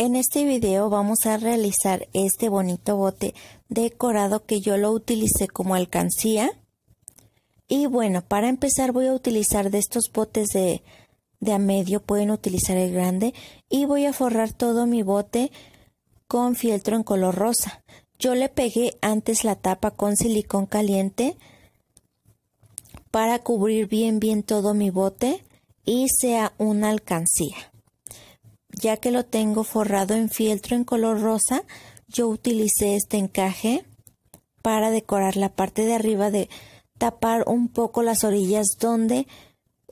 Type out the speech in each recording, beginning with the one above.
En este video vamos a realizar este bonito bote decorado que yo lo utilicé como alcancía. Y bueno, para empezar voy a utilizar de estos botes de, de a medio, pueden utilizar el grande. Y voy a forrar todo mi bote con fieltro en color rosa. Yo le pegué antes la tapa con silicón caliente para cubrir bien bien todo mi bote y sea una alcancía ya que lo tengo forrado en fieltro en color rosa, yo utilicé este encaje para decorar la parte de arriba de tapar un poco las orillas donde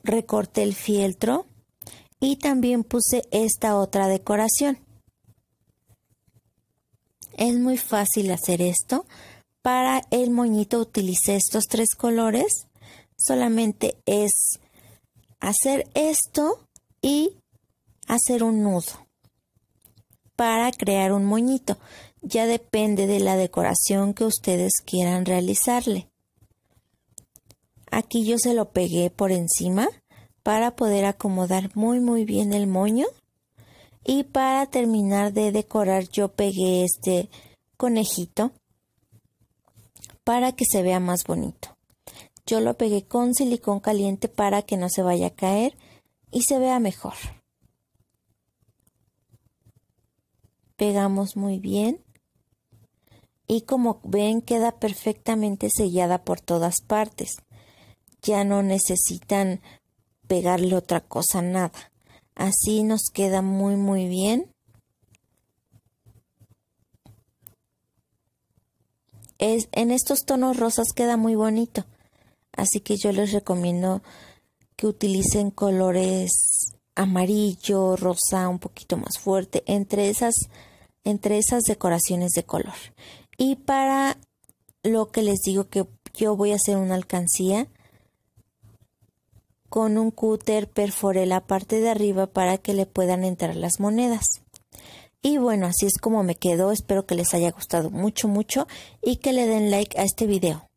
recorté el fieltro y también puse esta otra decoración. Es muy fácil hacer esto. Para el moñito utilicé estos tres colores. Solamente es hacer esto y hacer un nudo para crear un moñito. Ya depende de la decoración que ustedes quieran realizarle. Aquí yo se lo pegué por encima para poder acomodar muy muy bien el moño. Y para terminar de decorar yo pegué este conejito para que se vea más bonito. Yo lo pegué con silicón caliente para que no se vaya a caer y se vea mejor. pegamos muy bien y como ven queda perfectamente sellada por todas partes. Ya no necesitan pegarle otra cosa, nada. Así nos queda muy muy bien. Es, en estos tonos rosas queda muy bonito. Así que yo les recomiendo que utilicen colores amarillo, rosa, un poquito más fuerte, entre esas, entre esas decoraciones de color. Y para lo que les digo que yo voy a hacer una alcancía, con un cúter perforé la parte de arriba para que le puedan entrar las monedas. Y bueno, así es como me quedó. Espero que les haya gustado mucho, mucho y que le den like a este video.